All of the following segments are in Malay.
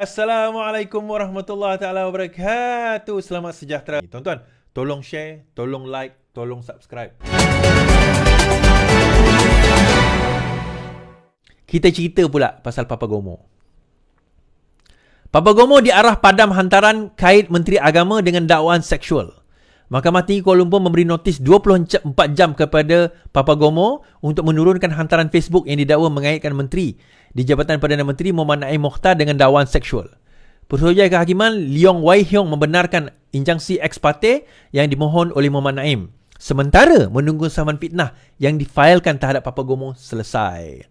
Assalamualaikum warahmatullahi taala wabarakatuh. Selamat sejahtera. Tuan-tuan, tolong share, tolong like, tolong subscribe. Kita cerita pula pasal Papa Gomo. Papa Gomo diarah padam hantaran kait Menteri Agama dengan dakwaan seksual. Mahkamah Tinggi Kuala Lumpur memberi notis 24 jam kepada Papa Gomo untuk menurunkan hantaran Facebook yang didakwa mengaitkan menteri di Jabatan Perdana Menteri Muhammad Naim Mokhtar dengan dakwaan seksual. Pertuan Kehakiman Leong Wai Hiong membenarkan injangsi ex parte yang dimohon oleh Muhammad Naim sementara menunggu saman fitnah yang difailkan terhadap Papa Gomo selesai.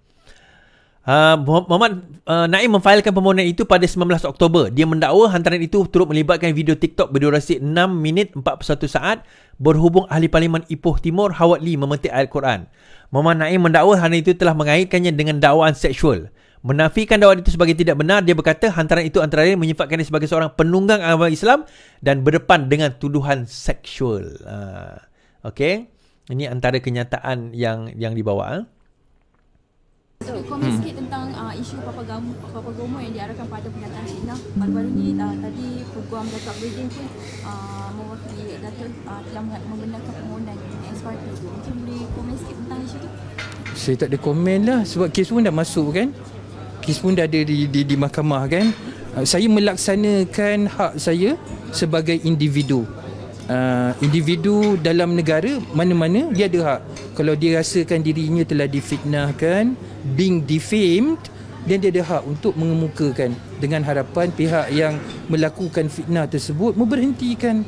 Uh, Muhammad uh, Naim memfailkan permohonan itu pada 19 Oktober. Dia mendakwa hantaran itu turut melibatkan video TikTok berdurasi 6 minit 41 saat berhubung ahli parlimen Ipoh Timur Hawat Lee memetik ayat Quran. Muhammad Naim mendakwa hantaran itu telah mengaitkannya dengan dakwaan seksual. Menafikan dakwaan itu sebagai tidak benar, dia berkata hantaran itu antara lain menyifatkannya sebagai seorang penunggang agama Islam dan berdepan dengan tuduhan seksual. Uh, ah, okay. Ini antara kenyataan yang yang dibawa. Eh? komen hmm. sikit tentang uh, isu Papa Gomo yang diarahkan pada pendatang China Baru-baru ni, uh, tadi Peguam Datuk Beijing pun uh, Datuk uh, telah membenarkan permohonan isu tu? Saya tak ada komen lah sebab kes pun dah masuk kan Kes pun dah ada di, di, di mahkamah kan uh, saya melaksanakan hak saya sebagai individu uh, individu dalam negara mana-mana dia ada hak kalau dia rasakan dirinya telah difitnahkan being defamed dan dia ada hak untuk mengemukakan dengan harapan pihak yang melakukan fitnah tersebut memberhentikan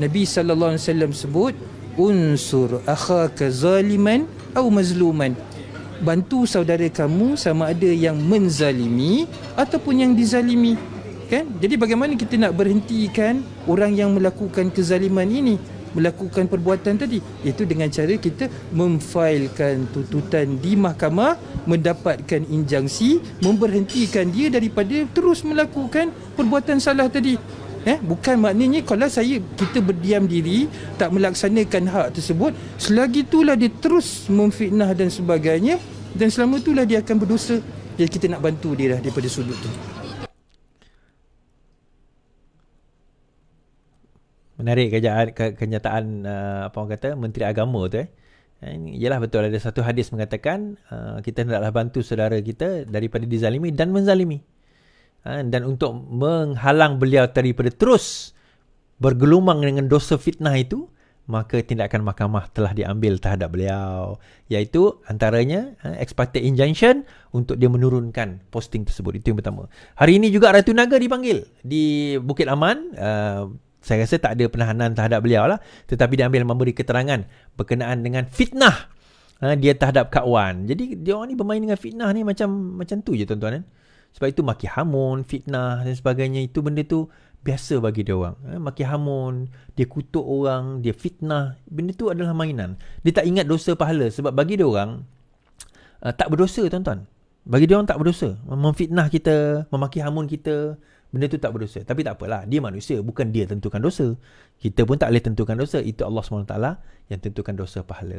Nabi sallallahu alaihi wasallam sebut unsur akhaka zaliman atau mazluman bantu saudara kamu sama ada yang menzalimi ataupun yang dizalimi kan jadi bagaimana kita nak berhentikan orang yang melakukan kezaliman ini melakukan perbuatan tadi itu dengan cara kita memfailkan tuntutan di mahkamah mendapatkan injangsi memberhentikan dia daripada terus melakukan perbuatan salah tadi eh bukan maknanya kalau saya kita berdiam diri tak melaksanakan hak tersebut selagi itulah dia terus memfitnah dan sebagainya dan selama itulah dia akan berdosa jadi kita nak bantu dia lah daripada sudut tu menarik kejaan, kenyataan uh, apa orang kata menteri agama tu eh. eh. Ini ialah betul ada satu hadis mengatakan uh, kita hendaklah bantu saudara kita daripada dizalimi dan menzalimi. Ha, dan untuk menghalang beliau daripada terus bergelumang dengan dosa fitnah itu, maka tindakan mahkamah telah diambil terhadap beliau iaitu antaranya uh, ha, expected injunction untuk dia menurunkan posting tersebut itu yang pertama. Hari ini juga Ratu Naga dipanggil di Bukit Aman uh, saya rasa tak ada penahanan terhadap beliau lah. Tetapi dia ambil memberi keterangan berkenaan dengan fitnah ha, dia terhadap Kak Wan. Jadi dia orang ni bermain dengan fitnah ni macam macam tu je tuan-tuan. Eh? Sebab itu maki hamun, fitnah dan sebagainya itu benda tu biasa bagi dia orang. Ha, maki hamun, dia kutuk orang, dia fitnah. Benda tu adalah mainan. Dia tak ingat dosa pahala sebab bagi dia orang uh, tak berdosa tuan-tuan. Bagi dia orang tak berdosa. Memfitnah kita, memaki hamun kita, benda tu tak berdosa. Tapi tak apalah, dia manusia, bukan dia tentukan dosa. Kita pun tak boleh tentukan dosa, itu Allah SWT yang tentukan dosa pahala.